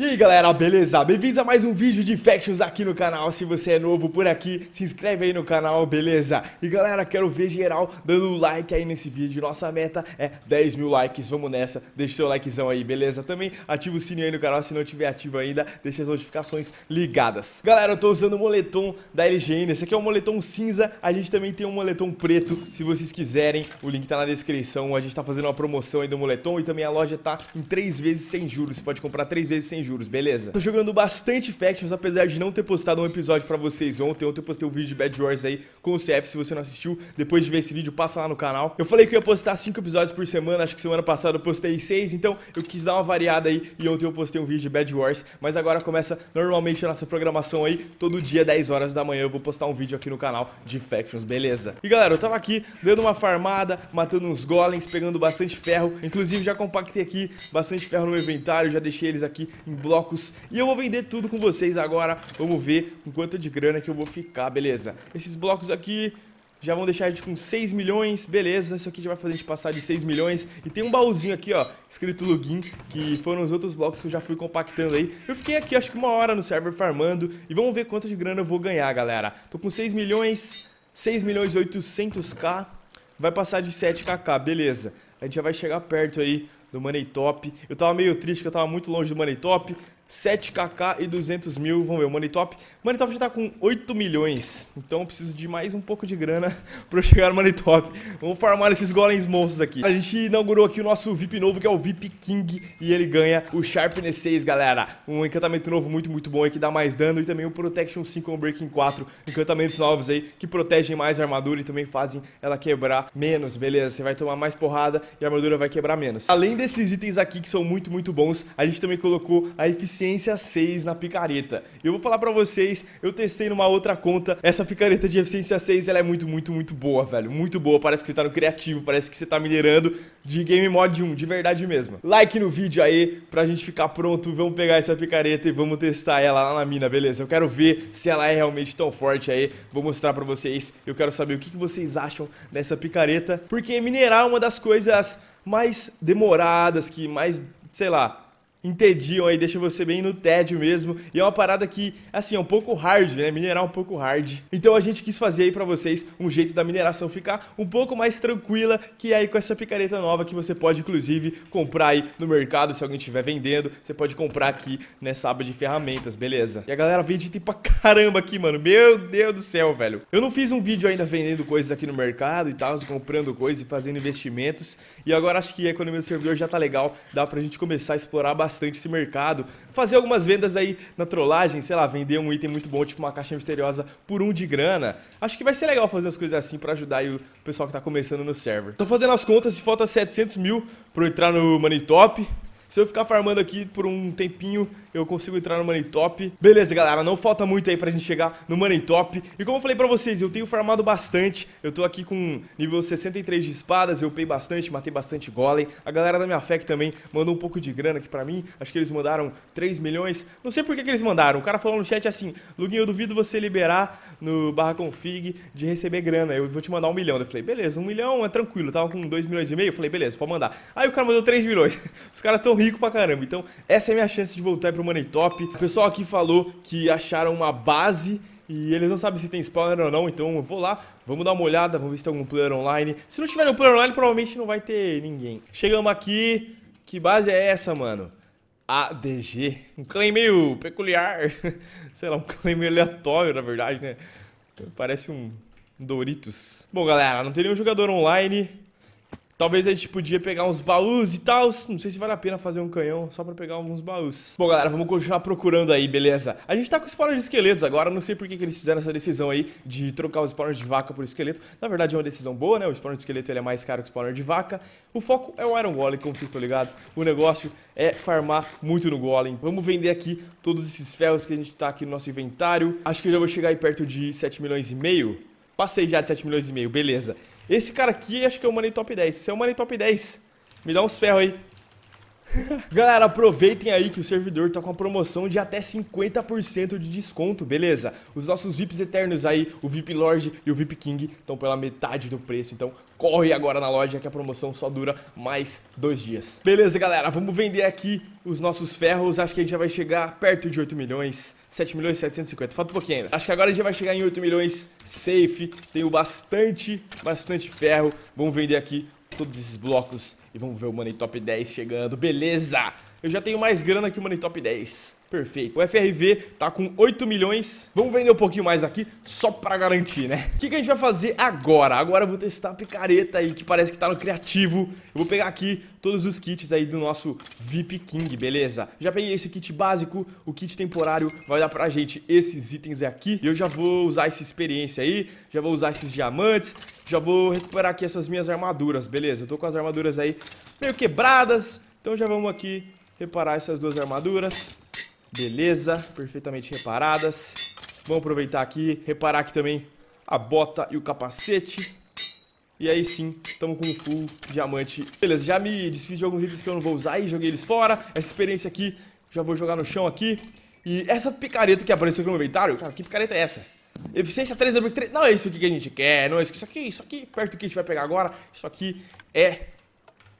E aí galera, beleza? Bem-vindos a mais um vídeo de Factions aqui no canal. Se você é novo por aqui, se inscreve aí no canal, beleza? E galera, quero ver geral dando like aí nesse vídeo. Nossa meta é 10 mil likes, vamos nessa. Deixa seu likezão aí, beleza? Também ativa o sininho aí no canal se não tiver ativo ainda. Deixa as notificações ligadas. Galera, eu tô usando o moletom da LGN. Esse aqui é um moletom cinza. A gente também tem um moletom preto, se vocês quiserem. O link tá na descrição. A gente tá fazendo uma promoção aí do moletom e também a loja tá em 3 vezes sem juros. Você pode comprar 3 vezes sem juros juros, beleza? Tô jogando bastante Factions, apesar de não ter postado um episódio pra vocês ontem. Ontem eu postei um vídeo de Bad Wars aí com o CF, se você não assistiu, depois de ver esse vídeo, passa lá no canal. Eu falei que eu ia postar 5 episódios por semana, acho que semana passada eu postei 6, então eu quis dar uma variada aí e ontem eu postei um vídeo de Bad Wars, mas agora começa normalmente a nossa programação aí, todo dia 10 horas da manhã eu vou postar um vídeo aqui no canal de Factions, beleza? E galera, eu tava aqui dando uma farmada, matando uns golems, pegando bastante ferro, inclusive já compactei aqui bastante ferro no meu inventário, já deixei eles aqui em blocos e eu vou vender tudo com vocês agora. Vamos ver com quanto de grana que eu vou ficar, beleza? Esses blocos aqui já vão deixar a gente com 6 milhões, beleza, isso aqui já vai fazer a gente passar de 6 milhões. E tem um baúzinho aqui, ó, escrito login, que foram os outros blocos que eu já fui compactando aí. Eu fiquei aqui, acho que uma hora no server farmando, e vamos ver quanto de grana eu vou ganhar, galera. Tô com 6 milhões, 6 milhões e 800k, vai passar de 7kk, beleza. A gente já vai chegar perto aí do Money Top. Eu tava meio triste que eu tava muito longe do Money Top, 7kk e 200 mil. Vamos ver, o money top já tá com 8 milhões. Então eu preciso de mais um pouco de grana pra eu chegar no top Vamos farmar esses golems monstros aqui. A gente inaugurou aqui o nosso VIP novo, que é o VIP King. E ele ganha o Sharpness 6, galera. Um encantamento novo muito, muito bom aí, que dá mais dano. E também o Protection 5 Breaking 4. Encantamentos novos aí, que protegem mais a armadura e também fazem ela quebrar menos, beleza? Você vai tomar mais porrada e a armadura vai quebrar menos. Além desses itens aqui, que são muito, muito bons, a gente também colocou a eficiência eficiência 6 na picareta. Eu vou falar pra vocês, eu testei numa outra conta, essa picareta de eficiência 6, ela é muito, muito, muito boa, velho. Muito boa, parece que você tá no criativo, parece que você tá minerando de Game Mod 1, de verdade mesmo. Like no vídeo aí, pra gente ficar pronto, vamos pegar essa picareta e vamos testar ela lá na mina, beleza? Eu quero ver se ela é realmente tão forte aí, vou mostrar pra vocês, eu quero saber o que, que vocês acham dessa picareta, porque minerar é uma das coisas mais demoradas, que mais, sei lá, entediam aí, deixa você bem no tédio mesmo. E é uma parada que, assim, é um pouco hard, né? Minerar é um pouco hard. Então a gente quis fazer aí para vocês um jeito da mineração ficar um pouco mais tranquila, que é aí com essa picareta nova que você pode, inclusive, comprar aí no mercado, se alguém estiver vendendo, você pode comprar aqui nessa aba de ferramentas, beleza? E a galera vende tipo pra caramba aqui, mano. Meu Deus do céu, velho. Eu não fiz um vídeo ainda vendendo coisas aqui no mercado e tal, comprando coisas e fazendo investimentos. E agora acho que a economia do servidor já tá legal, dá pra gente começar a explorar bastante bastante esse mercado, fazer algumas vendas aí na trollagem, sei lá, vender um item muito bom, tipo uma caixa misteriosa, por um de grana. Acho que vai ser legal fazer as coisas assim para ajudar o pessoal que tá começando no server. Tô fazendo as contas e falta 700 mil pra eu entrar no Money Top. Se eu ficar farmando aqui por um tempinho, eu consigo entrar no Money Top. Beleza, galera, não falta muito aí pra gente chegar no Money Top. E como eu falei pra vocês, eu tenho farmado bastante. Eu tô aqui com nível 63 de espadas, eu pei bastante, matei bastante golem. A galera da minha FEC também mandou um pouco de grana aqui pra mim. Acho que eles mandaram 3 milhões. Não sei por que, que eles mandaram. O cara falou no chat assim, Luguinho, eu duvido você liberar no barra config de receber grana. Eu vou te mandar um milhão. Eu falei, beleza, um milhão é tranquilo. Eu tava com 2 milhões e meio, eu falei, beleza, pode mandar. Aí o cara mandou 3 milhões. Os caras tão ricos pra caramba. Então, essa é a minha chance de voltar pro pro Money Top. O pessoal aqui falou que acharam uma base e eles não sabem se tem spawner ou não, então eu vou lá, vamos dar uma olhada, vamos ver se tem algum player online. Se não tiver nenhum player online, provavelmente não vai ter ninguém. Chegamos aqui, que base é essa, mano? ADG, um claim meio peculiar, sei lá, um claim meio aleatório, na verdade, né? Parece um Doritos. Bom, galera, não tem nenhum jogador online, Talvez a gente podia pegar uns baús e tal. Não sei se vale a pena fazer um canhão só pra pegar alguns baús. Bom, galera, vamos continuar procurando aí, beleza? A gente tá com spawner de esqueletos agora. Não sei por que, que eles fizeram essa decisão aí de trocar os spawner de vaca por esqueleto. Na verdade, é uma decisão boa, né? O spawner de esqueleto ele é mais caro que o spawner de vaca. O foco é o Iron Golem, como vocês estão ligados. O negócio é farmar muito no Golem. Vamos vender aqui todos esses ferros que a gente tá aqui no nosso inventário. Acho que eu já vou chegar aí perto de 7 milhões e meio. Passei já de 7 milhões e meio, beleza. Esse cara aqui acho que é o Money Top 10. Se é o Money Top 10, me dá uns ferros aí. Galera, aproveitem aí que o servidor tá com a promoção de até 50% de desconto, beleza? Os nossos VIPs eternos aí, o VIP Lord e o VIP King, estão pela metade do preço, então corre agora na loja que a promoção só dura mais dois dias. Beleza, galera, vamos vender aqui os nossos ferros, acho que a gente já vai chegar perto de 8 milhões, 7 milhões e 750, falta um pouquinho ainda. Acho que agora a gente vai chegar em 8 milhões safe, tenho bastante, bastante ferro, vamos vender aqui todos esses blocos e vamos ver o Money Top 10 chegando, beleza? Eu já tenho mais grana que o Money Top 10. Perfeito. O FRV tá com 8 milhões. Vamos vender um pouquinho mais aqui, só pra garantir, né? O que, que a gente vai fazer agora? Agora eu vou testar a picareta aí, que parece que tá no criativo. Eu vou pegar aqui todos os kits aí do nosso VIP King, beleza? Já peguei esse kit básico, o kit temporário vai dar pra gente esses itens aqui. E eu já vou usar essa experiência aí, já vou usar esses diamantes, já vou recuperar aqui essas minhas armaduras, beleza? Eu tô com as armaduras aí meio quebradas, então já vamos aqui reparar essas duas armaduras. Beleza, perfeitamente reparadas. Vamos aproveitar aqui, reparar aqui também a bota e o capacete. E aí sim, estamos com o full diamante. Beleza, já me desfiz de alguns itens que eu não vou usar e joguei eles fora. Essa experiência aqui, já vou jogar no chão aqui. E essa picareta que apareceu aqui no inventário, cara, que picareta é essa? Eficiência 3, 3 não é isso que a gente quer, não é isso, isso aqui, isso aqui, perto do que a gente vai pegar agora, isso aqui é...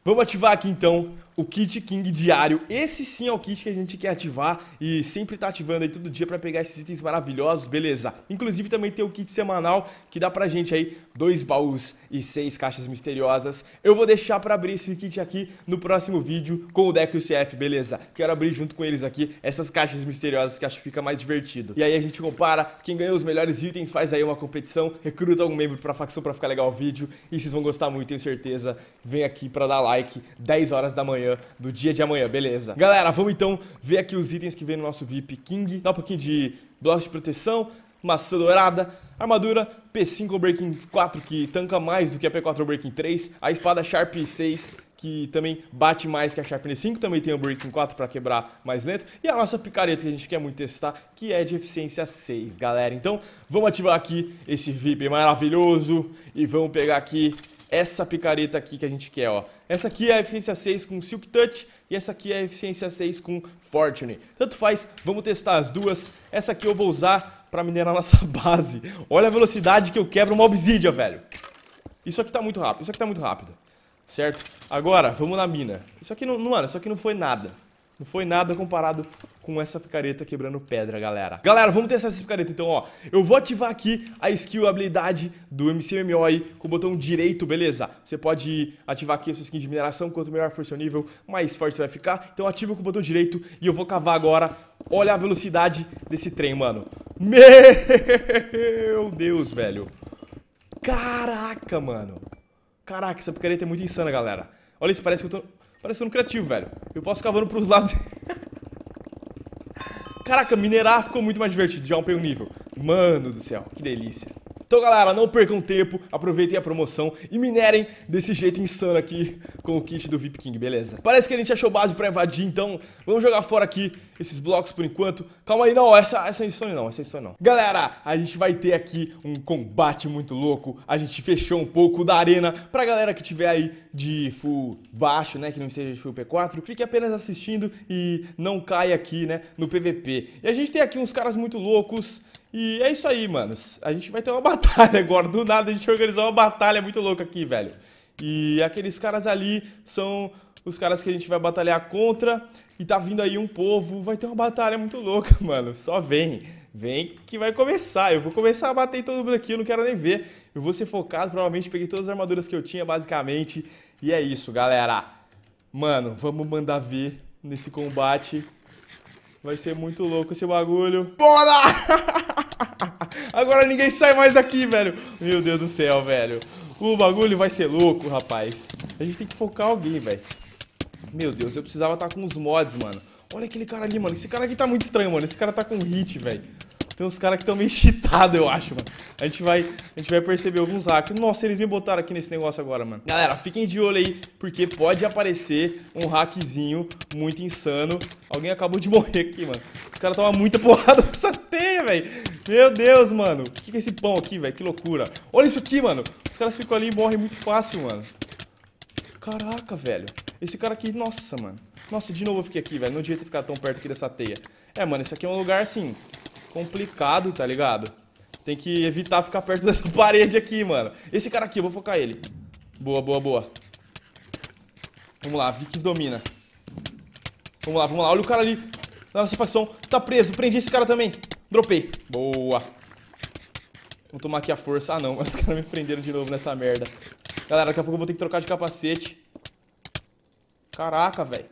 Vamos ativar aqui então o kit King diário. Esse sim é o kit que a gente quer ativar e sempre tá ativando aí todo dia para pegar esses itens maravilhosos, beleza? Inclusive também tem o kit semanal que dá pra gente aí dois baús e seis caixas misteriosas. Eu vou deixar para abrir esse kit aqui no próximo vídeo com o deck UCF, beleza? Quero abrir junto com eles aqui essas caixas misteriosas que acho que fica mais divertido. E aí a gente compara, quem ganhou os melhores itens faz aí uma competição, recruta algum membro pra facção pra ficar legal o vídeo e vocês vão gostar muito, tenho certeza. Vem aqui pra dar like, 10 horas da manhã amanhã, do dia de amanhã, beleza. Galera, vamos então ver aqui os itens que vem no nosso VIP King. Dá um pouquinho de bloco de proteção, maçã dourada, armadura P5 Breaking 4 que tanca mais do que a P4 Breaking 3, a espada Sharp 6 que também bate mais que a Sharpness 5, também tem o Breaking 4 para quebrar mais lento, e a nossa picareta que a gente quer muito testar, que é de eficiência 6, galera. Então, vamos ativar aqui esse VIP maravilhoso e vamos pegar aqui essa picareta aqui que a gente quer, ó. Essa aqui é a eficiência 6 com Silk Touch e essa aqui é a eficiência 6 com Fortune. Tanto faz, vamos testar as duas. Essa aqui eu vou usar para minerar nossa base. Olha a velocidade que eu quebro uma obsidia, velho. Isso aqui tá muito rápido, isso aqui tá muito rápido. Certo? Agora, vamos na mina. Isso aqui não, mano, isso aqui não foi nada. Não foi nada comparado com essa picareta quebrando pedra, galera. Galera, vamos testar essa picareta então, ó. Eu vou ativar aqui a skill, a habilidade do MCMO aí com o botão direito, beleza? Você pode ativar aqui a sua skin de mineração, quanto melhor for seu nível, mais forte você vai ficar. Então ativa com o botão direito e eu vou cavar agora. Olha a velocidade desse trem, mano. Meu Deus, velho. Caraca, mano. Caraca, essa picareta é muito insana, galera. Olha isso, parece que eu tô parecendo criativo, velho. Eu posso cavando pros lados. Caraca, minerar ficou muito mais divertido, já um o nível. Mano do céu, que delícia. Então, galera, não percam tempo, aproveitem a promoção e minerem desse jeito insano aqui com o kit do VIP King, beleza? Parece que a gente achou base pra invadir, então vamos jogar fora aqui esses blocos por enquanto. Calma aí, não, essa, essa é insônia não, essa é insônia não. Galera, a gente vai ter aqui um combate muito louco. A gente fechou um pouco da arena pra galera que tiver aí de full baixo, né, que não seja de full P4. Fique apenas assistindo e não caia aqui, né, no PVP. E a gente tem aqui uns caras muito loucos e é isso aí, manos. A gente vai ter uma batalha agora. Do nada a gente organizou uma batalha muito louca aqui, velho. E aqueles caras ali são os caras que a gente vai batalhar contra. E tá vindo aí um povo. Vai ter uma batalha muito louca, mano. Só vem. Vem que vai começar. Eu vou começar a bater em todo mundo aqui, eu não quero nem ver. Eu vou ser focado, provavelmente peguei todas as armaduras que eu tinha, basicamente. E é isso, galera. Mano, vamos mandar ver nesse combate. Vai ser muito louco esse bagulho. Bora! Agora ninguém sai mais daqui, velho. Meu Deus do céu, velho. O bagulho vai ser louco, rapaz. A gente tem que focar alguém, velho. Meu Deus, eu precisava estar tá com os mods, mano. Olha aquele cara ali, mano. Esse cara aqui tá muito estranho, mano. Esse cara tá com hit, velho. Tem uns caras que estão meio excitados, eu acho, mano. A gente, vai, a gente vai perceber alguns hacks. Nossa, eles me botaram aqui nesse negócio agora, mano. Galera, fiquem de olho aí, porque pode aparecer um hackzinho muito insano. Alguém acabou de morrer aqui, mano. Os caras tomam muita porrada nessa teia, velho. Meu Deus, mano. O que, que é esse pão aqui, velho? Que loucura. Olha isso aqui, mano. Os caras ficam ali e morrem muito fácil, mano. Caraca, velho. Esse cara aqui, nossa, mano. Nossa, de novo eu fiquei aqui, velho. Não devia ter ficado tão perto aqui dessa teia. É, mano, esse aqui é um lugar, assim, complicado, tá ligado? Tem que evitar ficar perto dessa parede aqui, mano. Esse cara aqui, eu vou focar ele. Boa, boa, boa. Vamos lá, Vicks domina. Vamos lá, vamos lá. Olha o cara ali. Na nossa facção. Tá preso. Prendi esse cara também. Dropei. Boa. Vou tomar aqui a força. Ah, não. Os caras me prenderam de novo nessa merda. Galera, daqui a pouco eu vou ter que trocar de capacete. Caraca, velho.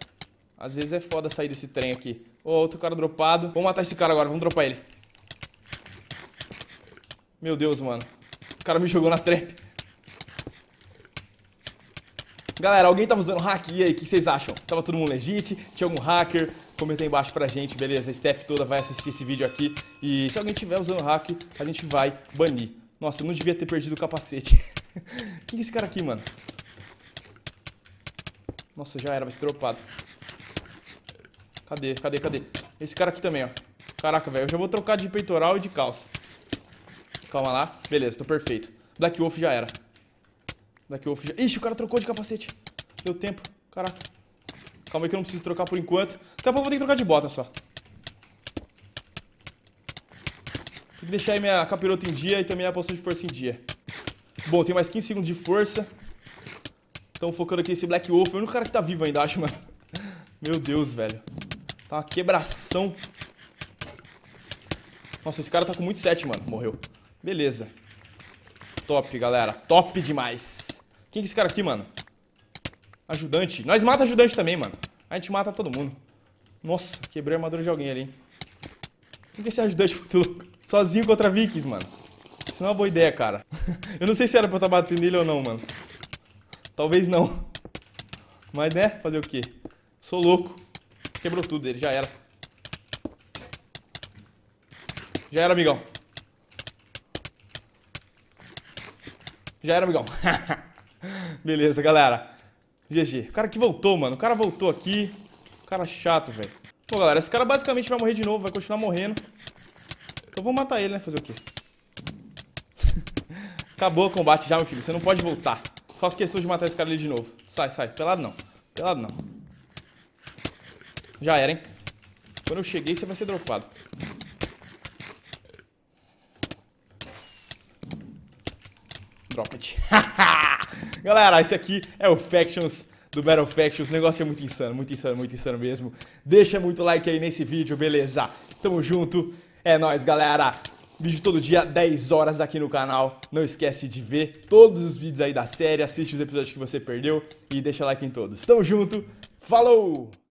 Às vezes é foda sair desse trem aqui. Ô, oh, outro cara dropado. Vamos matar esse cara agora, vamos dropar ele. Meu Deus, mano. O cara me jogou na trap. Galera, alguém tava usando hack? E aí, o que vocês acham? Tava todo mundo legit? Tinha algum hacker? Comenta aí embaixo pra gente, beleza? A staff toda vai assistir esse vídeo aqui. E se alguém tiver usando hack, a gente vai banir. Nossa, eu não devia ter perdido o capacete. Quem é esse cara aqui, mano? Nossa, já era, vai ser dropado. Cadê, cadê, cadê? Esse cara aqui também, ó. Caraca, velho, eu já vou trocar de peitoral e de calça. Calma lá. Beleza, tô perfeito. Black Wolf já era. Black Wolf já... Ixi, o cara trocou de capacete. Deu tempo. Caraca. Calma aí que eu não preciso trocar por enquanto. Daqui a pouco eu vou ter que trocar de bota só. Tem que deixar aí minha capirota em dia e também a poção de força em dia. Bom, tem mais 15 segundos de força. Estão focando aqui esse Black Wolf. É o único cara que tá vivo ainda, acho, mano. Meu Deus, velho. Tá uma quebração. Nossa, esse cara tá com muito set, mano. Morreu. Beleza. Top, galera. Top demais. Quem que é esse cara aqui, mano? Ajudante. Nós mata ajudante também, mano. A gente mata todo mundo. Nossa, quebrei a armadura de alguém ali, hein? Quem que é esse ajudante muito louco? Sozinho contra vikings, mano. Isso não é uma boa ideia, cara. Eu não sei se era pra eu estar batendo nele ou não, mano. Talvez não. Mas, né? Fazer o quê? Sou louco. Quebrou tudo dele, já era. Já era, amigão. Já era, amigão. Beleza, galera. GG. O cara que voltou, mano. O cara voltou aqui. O cara é chato, velho. Bom, galera, esse cara basicamente vai morrer de novo, vai continuar morrendo. Então vou matar ele, né? Fazer o quê? Acabou o combate já, meu filho. Você não pode voltar. Faço questão de matar esse cara ali de novo. Sai, sai. Pelado não. Pelado não. Já era, hein? Quando eu cheguei, você vai ser dropado. Drop it. Galera, esse aqui é o Factions do Battle Factions. O negócio é muito insano, muito insano, muito insano mesmo. Deixa muito like aí nesse vídeo, beleza? Tamo junto. É nóis, galera. Vídeo todo dia, 10 horas aqui no canal. Não esquece de ver todos os vídeos aí da série, assiste os episódios que você perdeu e deixa like em todos. Tamo junto, falou!